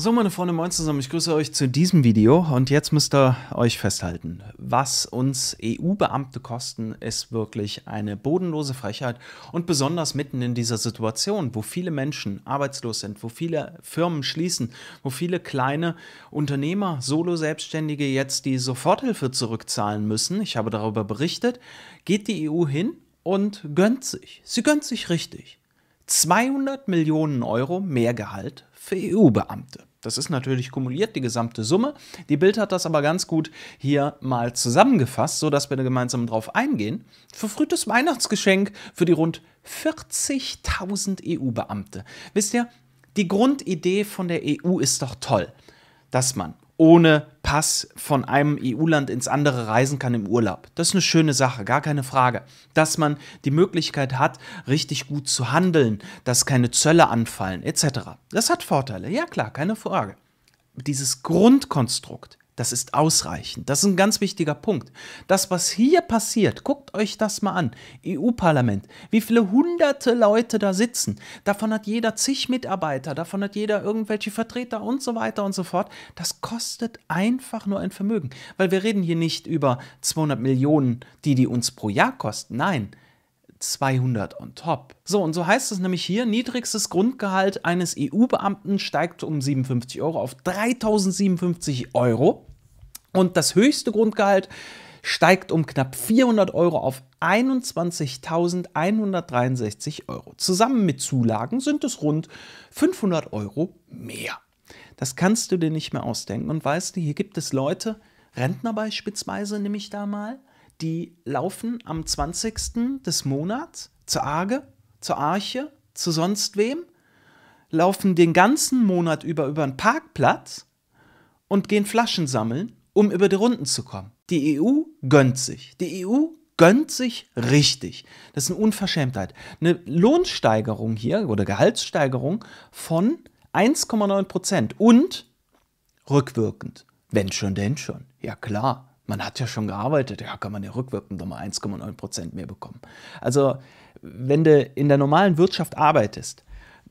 So, meine Freunde, moin zusammen. Ich grüße euch zu diesem Video und jetzt müsst ihr euch festhalten, was uns EU-Beamte kosten, ist wirklich eine bodenlose Frechheit und besonders mitten in dieser Situation, wo viele Menschen arbeitslos sind, wo viele Firmen schließen, wo viele kleine Unternehmer, Solo-Selbstständige jetzt die Soforthilfe zurückzahlen müssen. Ich habe darüber berichtet. Geht die EU hin und gönnt sich. Sie gönnt sich richtig. 200 Millionen Euro Mehrgehalt für EU-Beamte. Das ist natürlich kumuliert, die gesamte Summe. Die Bild hat das aber ganz gut hier mal zusammengefasst, sodass wir da gemeinsam drauf eingehen. Verfrühtes Weihnachtsgeschenk für die rund 40.000 EU-Beamte. Wisst ihr, die Grundidee von der EU ist doch toll, dass man ohne Pass von einem EU-Land ins andere reisen kann im Urlaub. Das ist eine schöne Sache, gar keine Frage. Dass man die Möglichkeit hat, richtig gut zu handeln, dass keine Zölle anfallen, etc. Das hat Vorteile, ja klar, keine Frage. Dieses Grundkonstrukt das ist ausreichend. Das ist ein ganz wichtiger Punkt. Das, was hier passiert, guckt euch das mal an. EU-Parlament, wie viele hunderte Leute da sitzen. Davon hat jeder zig Mitarbeiter, davon hat jeder irgendwelche Vertreter und so weiter und so fort. Das kostet einfach nur ein Vermögen, weil wir reden hier nicht über 200 Millionen, die die uns pro Jahr kosten. Nein, 200 on top. So, und so heißt es nämlich hier, niedrigstes Grundgehalt eines EU-Beamten steigt um 57 Euro auf 3057 Euro. Und das höchste Grundgehalt steigt um knapp 400 Euro auf 21.163 Euro. Zusammen mit Zulagen sind es rund 500 Euro mehr. Das kannst du dir nicht mehr ausdenken. Und weißt du, hier gibt es Leute, Rentner beispielsweise, nehme ich da mal, die laufen am 20. des Monats zur Arge, zur Arche, zu sonst wem, laufen den ganzen Monat über über einen Parkplatz und gehen Flaschen sammeln um über die Runden zu kommen. Die EU gönnt sich. Die EU gönnt sich richtig. Das ist eine Unverschämtheit. Eine Lohnsteigerung hier oder Gehaltssteigerung von 1,9 Prozent und rückwirkend. Wenn schon, denn schon. Ja klar, man hat ja schon gearbeitet, ja kann man ja rückwirkend nochmal 1,9 Prozent mehr bekommen. Also wenn du in der normalen Wirtschaft arbeitest,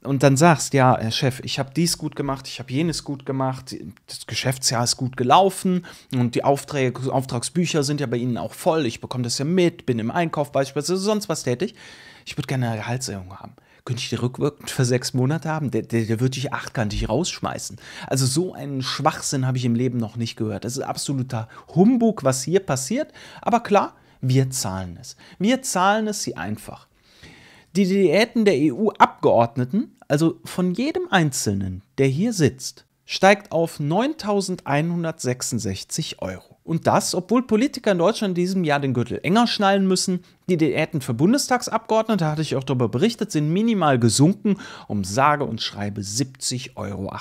und dann sagst, ja, Herr Chef, ich habe dies gut gemacht, ich habe jenes gut gemacht, das Geschäftsjahr ist gut gelaufen und die Aufträge, Auftragsbücher sind ja bei Ihnen auch voll, ich bekomme das ja mit, bin im Einkauf beispielsweise, also sonst was tätig. Ich würde gerne eine Gehaltserhöhung haben. Könnte ich die rückwirkend für sechs Monate haben? Der, der, der würde dich achtkantig rausschmeißen. Also so einen Schwachsinn habe ich im Leben noch nicht gehört. Das ist absoluter Humbug, was hier passiert. Aber klar, wir zahlen es. Wir zahlen es sie einfach die Diäten der EU-Abgeordneten, also von jedem Einzelnen, der hier sitzt, steigt auf 9.166 Euro. Und das, obwohl Politiker in Deutschland in diesem Jahr den Gürtel enger schnallen müssen. Die Diäten für Bundestagsabgeordnete, hatte ich auch darüber berichtet, sind minimal gesunken um sage und schreibe 70,58 Euro.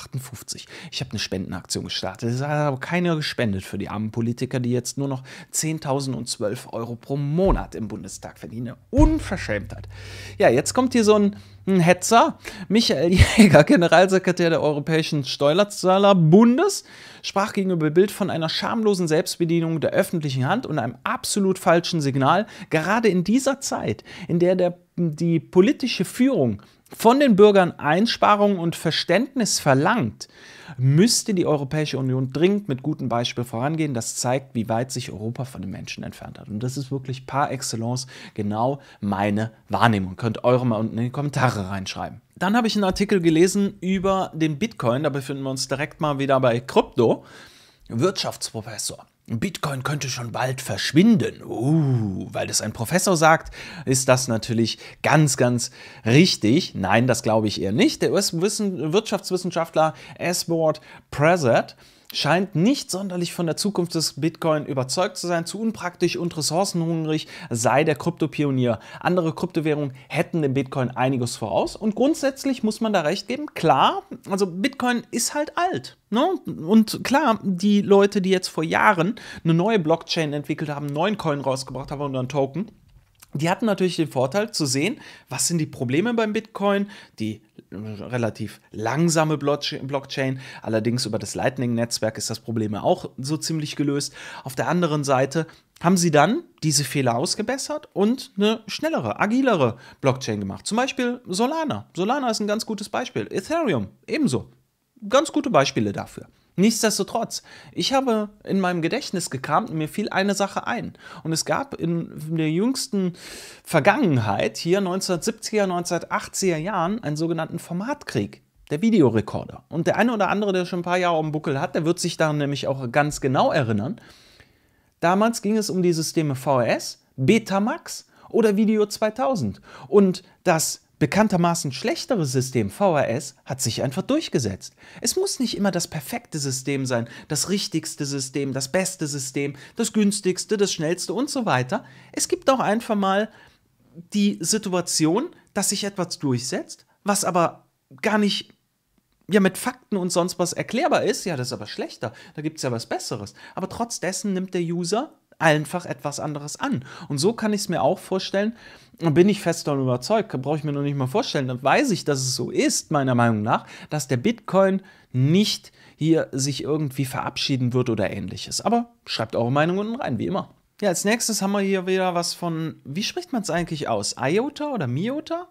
Ich habe eine Spendenaktion gestartet. Es hat aber keiner gespendet für die armen Politiker, die jetzt nur noch 10.012 Euro pro Monat im Bundestag verdienen. Unverschämtheit. Ja, jetzt kommt hier so ein ein Hetzer. Michael Jäger, Generalsekretär der Europäischen Steuerzahlerbundes, sprach gegenüber Bild von einer schamlosen Selbstbewusstsein Selbstbedienung der öffentlichen Hand und einem absolut falschen Signal, gerade in dieser Zeit, in der, der die politische Führung von den Bürgern Einsparungen und Verständnis verlangt, müsste die Europäische Union dringend mit gutem Beispiel vorangehen. Das zeigt, wie weit sich Europa von den Menschen entfernt hat. Und das ist wirklich par excellence genau meine Wahrnehmung. Könnt eure mal unten in die Kommentare reinschreiben. Dann habe ich einen Artikel gelesen über den Bitcoin. Da befinden wir uns direkt mal wieder bei Krypto. Wirtschaftsprofessor Bitcoin könnte schon bald verschwinden. Uh, weil das ein Professor sagt, ist das natürlich ganz, ganz richtig. Nein, das glaube ich eher nicht. Der US-Wirtschaftswissenschaftler Esword Prezet scheint nicht sonderlich von der Zukunft des Bitcoin überzeugt zu sein. Zu unpraktisch und ressourcenhungrig sei der Kryptopionier. Andere Kryptowährungen hätten dem Bitcoin einiges voraus. Und grundsätzlich muss man da recht geben. Klar, also Bitcoin ist halt alt. Ne? Und klar, die Leute, die jetzt vor Jahren eine neue Blockchain entwickelt haben, einen neuen Coin rausgebracht haben und einen Token, die hatten natürlich den Vorteil zu sehen, was sind die Probleme beim Bitcoin, die relativ langsame Blockchain. Allerdings über das Lightning-Netzwerk ist das Problem ja auch so ziemlich gelöst. Auf der anderen Seite haben sie dann diese Fehler ausgebessert und eine schnellere, agilere Blockchain gemacht. Zum Beispiel Solana. Solana ist ein ganz gutes Beispiel. Ethereum ebenso. Ganz gute Beispiele dafür. Nichtsdestotrotz, ich habe in meinem Gedächtnis gekramt und mir fiel eine Sache ein. Und es gab in der jüngsten Vergangenheit, hier 1970er, 1980er Jahren, einen sogenannten Formatkrieg. Der Videorekorder. Und der eine oder andere, der schon ein paar Jahre auf dem Buckel hat, der wird sich daran nämlich auch ganz genau erinnern. Damals ging es um die Systeme VHS, Betamax oder Video 2000. Und das bekanntermaßen schlechtere System VHS hat sich einfach durchgesetzt. Es muss nicht immer das perfekte System sein, das richtigste System, das beste System, das günstigste, das schnellste und so weiter. Es gibt auch einfach mal die Situation, dass sich etwas durchsetzt, was aber gar nicht ja, mit Fakten und sonst was erklärbar ist, ja, das ist aber schlechter, da gibt es ja was Besseres. Aber trotz dessen nimmt der User einfach etwas anderes an. Und so kann ich es mir auch vorstellen, bin ich fest davon überzeugt, brauche ich mir noch nicht mal vorstellen, dann weiß ich, dass es so ist, meiner Meinung nach, dass der Bitcoin nicht hier sich irgendwie verabschieden wird oder ähnliches. Aber schreibt eure Meinung unten rein, wie immer. Ja, als nächstes haben wir hier wieder was von, wie spricht man es eigentlich aus? IOTA oder MIOTA?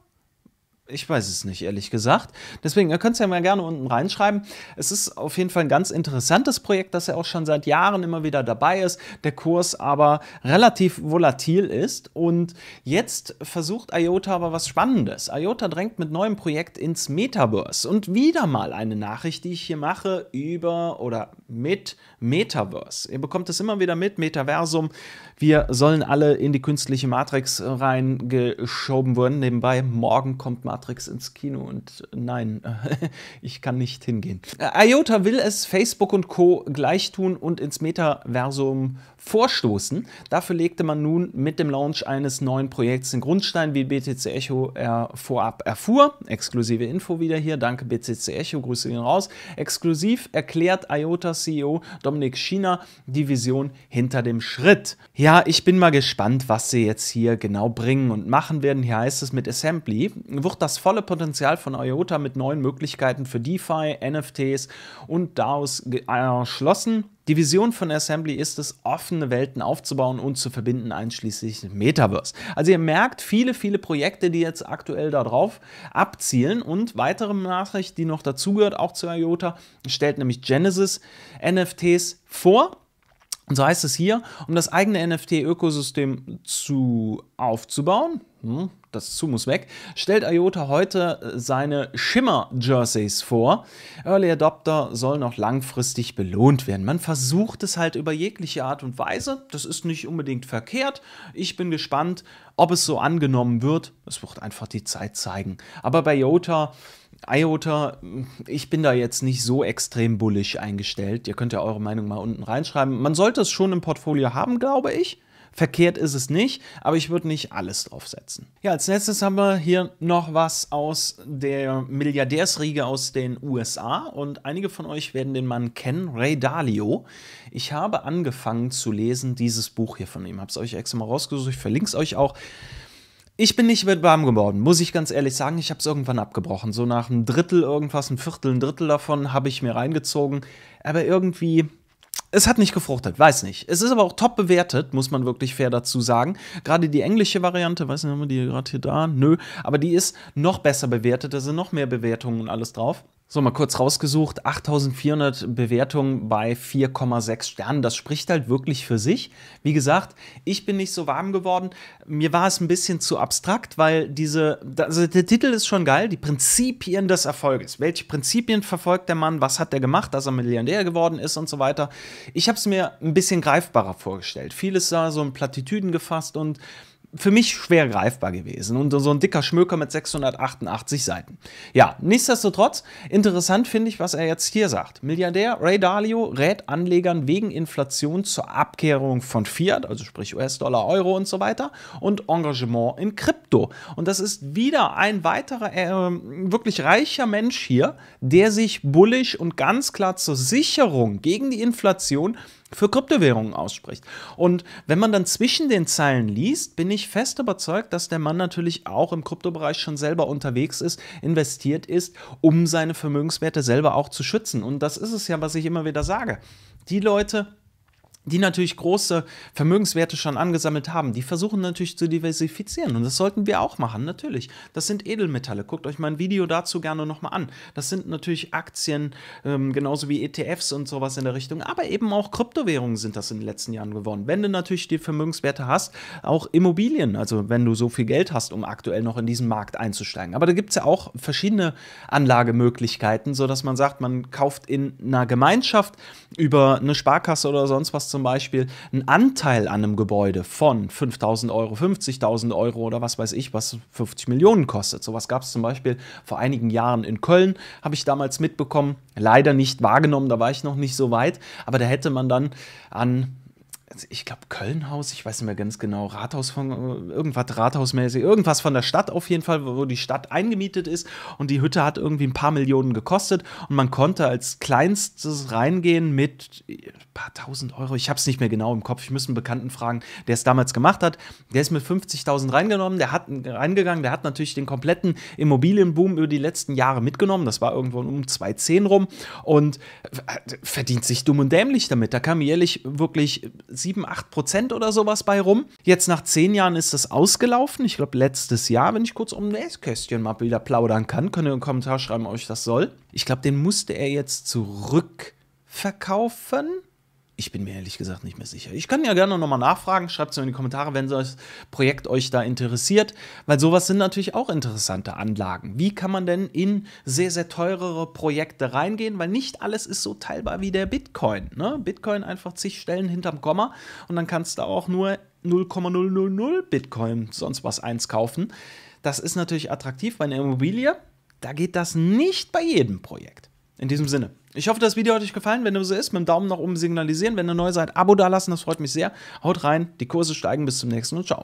Ich weiß es nicht, ehrlich gesagt. Deswegen, ihr könnt es ja mal gerne unten reinschreiben. Es ist auf jeden Fall ein ganz interessantes Projekt, das ja auch schon seit Jahren immer wieder dabei ist, der Kurs aber relativ volatil ist. Und jetzt versucht IOTA aber was Spannendes. IOTA drängt mit neuem Projekt ins Metaverse. Und wieder mal eine Nachricht, die ich hier mache über oder mit Metaverse. Ihr bekommt es immer wieder mit, Metaversum. Wir sollen alle in die künstliche Matrix reingeschoben werden. Nebenbei, morgen kommt Matrix. Matrix ins Kino und äh, nein, ich kann nicht hingehen. Äh, IOTA will es Facebook und Co. gleich tun und ins Metaversum vorstoßen. Dafür legte man nun mit dem Launch eines neuen Projekts den Grundstein, wie BTC Echo er äh, vorab erfuhr. Exklusive Info wieder hier. Danke BTC Echo, Grüße gehen raus. Exklusiv erklärt IOTA CEO Dominik Schiener die Vision hinter dem Schritt. Ja, ich bin mal gespannt, was sie jetzt hier genau bringen und machen werden. Hier heißt es mit Assembly wird das das volle Potenzial von IOTA mit neuen Möglichkeiten für DeFi, NFTs und DAOs erschlossen. Die Vision von Assembly ist es, offene Welten aufzubauen und zu verbinden, einschließlich Metaverse. Also ihr merkt viele, viele Projekte, die jetzt aktuell darauf abzielen. Und weitere Nachricht, die noch dazugehört, auch zu IOTA, stellt nämlich Genesis NFTs vor. Und so heißt es hier, um das eigene NFT-Ökosystem zu aufzubauen, hm, das zu muss weg, stellt IOTA heute äh, seine Schimmer-Jerseys vor. Early Adopter soll noch langfristig belohnt werden. Man versucht es halt über jegliche Art und Weise. Das ist nicht unbedingt verkehrt. Ich bin gespannt, ob es so angenommen wird. Es wird einfach die Zeit zeigen. Aber bei IOTA IOTA, ich bin da jetzt nicht so extrem bullisch eingestellt. Ihr könnt ja eure Meinung mal unten reinschreiben. Man sollte es schon im Portfolio haben, glaube ich. Verkehrt ist es nicht, aber ich würde nicht alles draufsetzen. Ja, als letztes haben wir hier noch was aus der Milliardärsriege aus den USA und einige von euch werden den Mann kennen, Ray Dalio. Ich habe angefangen zu lesen dieses Buch hier von ihm, habe es euch extra mal rausgesucht, ich verlinke es euch auch. Ich bin nicht mit warm geworden, muss ich ganz ehrlich sagen. Ich habe es irgendwann abgebrochen. So nach einem Drittel irgendwas, ein Viertel, ein Drittel davon habe ich mir reingezogen. Aber irgendwie es hat nicht gefruchtet, weiß nicht. Es ist aber auch top bewertet, muss man wirklich fair dazu sagen. Gerade die englische Variante, weiß nicht, haben wir die gerade hier da? Nö, aber die ist noch besser bewertet, da sind noch mehr Bewertungen und alles drauf. So, mal kurz rausgesucht, 8400 Bewertungen bei 4,6 Sternen, das spricht halt wirklich für sich. Wie gesagt, ich bin nicht so warm geworden, mir war es ein bisschen zu abstrakt, weil diese, also der Titel ist schon geil, die Prinzipien des Erfolges. Welche Prinzipien verfolgt der Mann, was hat der gemacht, dass er Milliardär geworden ist und so weiter. Ich habe es mir ein bisschen greifbarer vorgestellt. Vieles sah so in Plattitüden gefasst und für mich schwer greifbar gewesen und so ein dicker Schmöker mit 688 Seiten. Ja, nichtsdestotrotz, interessant finde ich, was er jetzt hier sagt. Milliardär Ray Dalio rät Anlegern wegen Inflation zur Abkehrung von Fiat, also sprich US-Dollar, Euro und so weiter, und Engagement in Krypto. Und das ist wieder ein weiterer äh, wirklich reicher Mensch hier, der sich bullisch und ganz klar zur Sicherung gegen die Inflation für Kryptowährungen ausspricht. Und wenn man dann zwischen den Zeilen liest, bin ich fest überzeugt, dass der Mann natürlich auch im Kryptobereich schon selber unterwegs ist, investiert ist, um seine Vermögenswerte selber auch zu schützen. Und das ist es ja, was ich immer wieder sage. Die Leute, die natürlich große Vermögenswerte schon angesammelt haben, die versuchen natürlich zu diversifizieren. Und das sollten wir auch machen, natürlich. Das sind Edelmetalle. Guckt euch mein Video dazu gerne nochmal an. Das sind natürlich Aktien, ähm, genauso wie ETFs und sowas in der Richtung. Aber eben auch Kryptowährungen sind das in den letzten Jahren geworden. Wenn du natürlich die Vermögenswerte hast, auch Immobilien. Also wenn du so viel Geld hast, um aktuell noch in diesen Markt einzusteigen. Aber da gibt es ja auch verschiedene Anlagemöglichkeiten, sodass man sagt, man kauft in einer Gemeinschaft über eine Sparkasse oder sonst was zum zum Beispiel einen Anteil an einem Gebäude von 5000 Euro, 50.000 Euro oder was weiß ich, was 50 Millionen kostet. Sowas gab es zum Beispiel vor einigen Jahren in Köln, habe ich damals mitbekommen, leider nicht wahrgenommen, da war ich noch nicht so weit, aber da hätte man dann an also ich glaube, Kölnhaus, ich weiß nicht mehr ganz genau, Rathaus von, irgendwas Rathausmäßig, irgendwas von der Stadt auf jeden Fall, wo die Stadt eingemietet ist und die Hütte hat irgendwie ein paar Millionen gekostet und man konnte als kleinstes reingehen mit ein paar tausend Euro, ich habe es nicht mehr genau im Kopf, ich müsste einen Bekannten fragen, der es damals gemacht hat, der ist mit 50.000 reingenommen, der hat reingegangen, der hat natürlich den kompletten Immobilienboom über die letzten Jahre mitgenommen, das war irgendwo um 2010 rum und äh, verdient sich dumm und dämlich damit, da kam jährlich wirklich 7, 8 Prozent oder sowas bei rum. Jetzt nach 10 Jahren ist das ausgelaufen. Ich glaube, letztes Jahr, wenn ich kurz um das Kästchen mal wieder plaudern kann, könnt ihr einen Kommentar schreiben, ob euch das soll. Ich glaube, den musste er jetzt zurückverkaufen. Ich bin mir ehrlich gesagt nicht mehr sicher. Ich kann ja gerne nochmal nachfragen. Schreibt es mir in die Kommentare, wenn das Projekt euch da interessiert. Weil sowas sind natürlich auch interessante Anlagen. Wie kann man denn in sehr, sehr teurere Projekte reingehen? Weil nicht alles ist so teilbar wie der Bitcoin. Ne? Bitcoin einfach zig Stellen hinterm Komma und dann kannst du auch nur 0,000 Bitcoin, sonst was eins kaufen. Das ist natürlich attraktiv bei einer Immobilie. Da geht das nicht bei jedem Projekt. In diesem Sinne. Ich hoffe, das Video hat euch gefallen. Wenn du so ist, mit dem Daumen nach oben signalisieren. Wenn ihr neu seid, Abo dalassen, das freut mich sehr. Haut rein, die Kurse steigen. Bis zum nächsten und ciao.